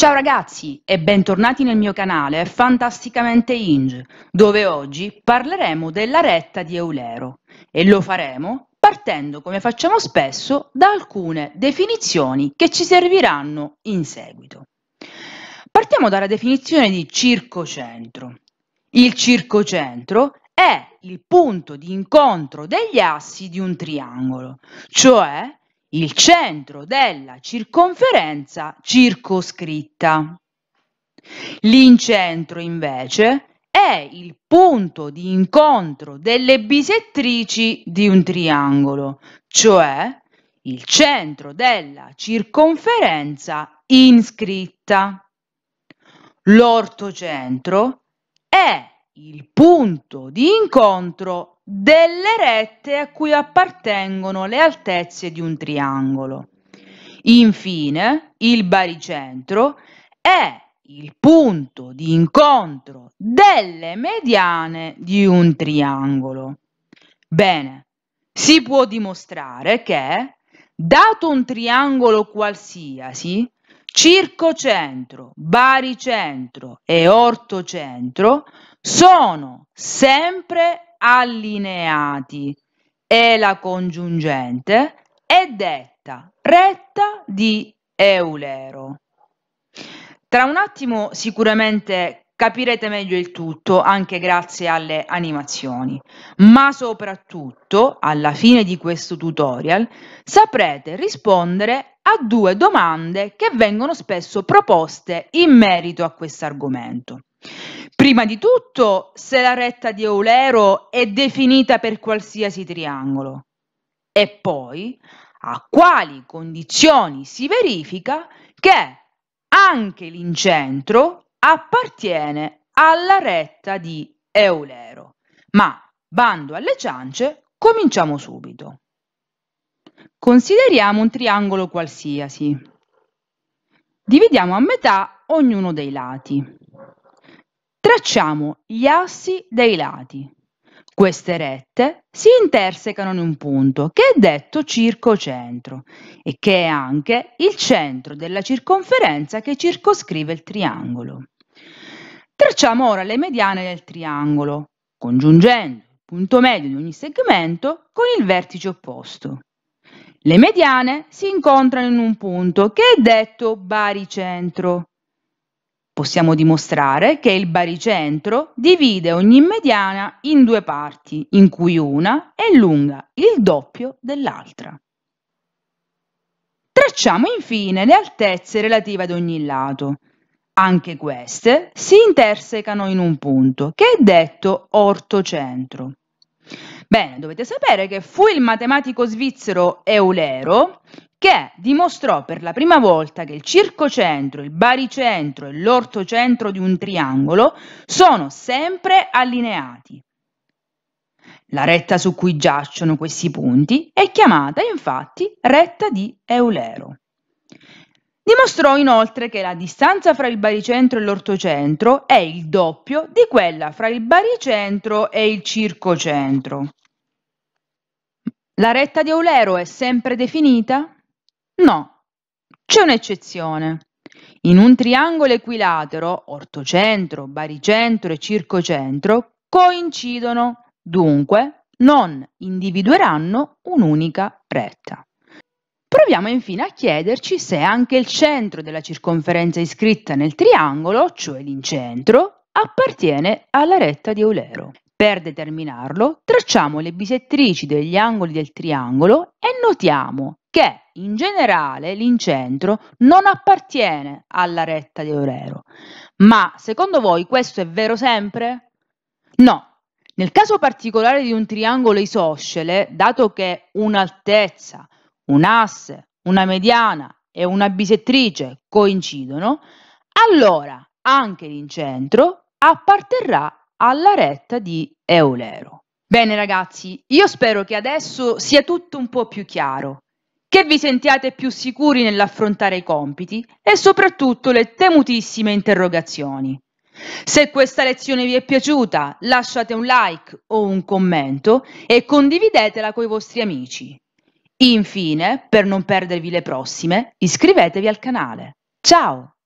Ciao ragazzi e bentornati nel mio canale Fantasticamente Inge, dove oggi parleremo della retta di Eulero e lo faremo partendo, come facciamo spesso, da alcune definizioni che ci serviranno in seguito. Partiamo dalla definizione di circocentro. Il circocentro è il punto di incontro degli assi di un triangolo, cioè il centro della circonferenza circoscritta. L'incentro invece è il punto di incontro delle bisettrici di un triangolo, cioè il centro della circonferenza inscritta. L'ortocentro è il punto di incontro delle rette a cui appartengono le altezze di un triangolo. Infine, il baricentro è il punto di incontro delle mediane di un triangolo. Bene, si può dimostrare che, dato un triangolo qualsiasi, circocentro, baricentro e ortocentro sono sempre allineati e la congiungente è detta retta di Eulero. Tra un attimo sicuramente capirete meglio il tutto anche grazie alle animazioni, ma soprattutto alla fine di questo tutorial saprete rispondere a due domande che vengono spesso proposte in merito a questo argomento. Prima di tutto, se la retta di Eulero è definita per qualsiasi triangolo e poi a quali condizioni si verifica che anche l'incentro appartiene alla retta di Eulero. Ma bando alle ciance, cominciamo subito. Consideriamo un triangolo qualsiasi. Dividiamo a metà ognuno dei lati. Tracciamo gli assi dei lati. Queste rette si intersecano in un punto che è detto circocentro e che è anche il centro della circonferenza che circoscrive il triangolo. Tracciamo ora le mediane del triangolo, congiungendo il punto medio di ogni segmento con il vertice opposto. Le mediane si incontrano in un punto che è detto baricentro Possiamo dimostrare che il baricentro divide ogni mediana in due parti, in cui una è lunga il doppio dell'altra. Tracciamo infine le altezze relative ad ogni lato. Anche queste si intersecano in un punto, che è detto ortocentro. Bene, dovete sapere che fu il matematico svizzero Eulero che dimostrò per la prima volta che il circocentro, il baricentro e l'ortocentro di un triangolo sono sempre allineati. La retta su cui giacciono questi punti è chiamata infatti retta di Eulero. Dimostrò inoltre che la distanza fra il baricentro e l'ortocentro è il doppio di quella fra il baricentro e il circocentro. La retta di Eulero è sempre definita? No, c'è un'eccezione. In un triangolo equilatero, ortocentro, baricentro e circocentro coincidono, dunque non individueranno un'unica retta. Proviamo infine a chiederci se anche il centro della circonferenza iscritta nel triangolo, cioè l'incentro, appartiene alla retta di Eulero. Per determinarlo, tracciamo le bisettrici degli angoli del triangolo e notiamo che in generale l'incentro non appartiene alla retta di Orero. Ma secondo voi questo è vero sempre? No. Nel caso particolare di un triangolo isoscele, dato che un'altezza, un asse, una mediana e una bisettrice coincidono, allora anche l'incentro apparterrà alla retta di Eulero. Bene ragazzi, io spero che adesso sia tutto un po' più chiaro, che vi sentiate più sicuri nell'affrontare i compiti e soprattutto le temutissime interrogazioni. Se questa lezione vi è piaciuta, lasciate un like o un commento e condividetela con i vostri amici. Infine, per non perdervi le prossime, iscrivetevi al canale. Ciao!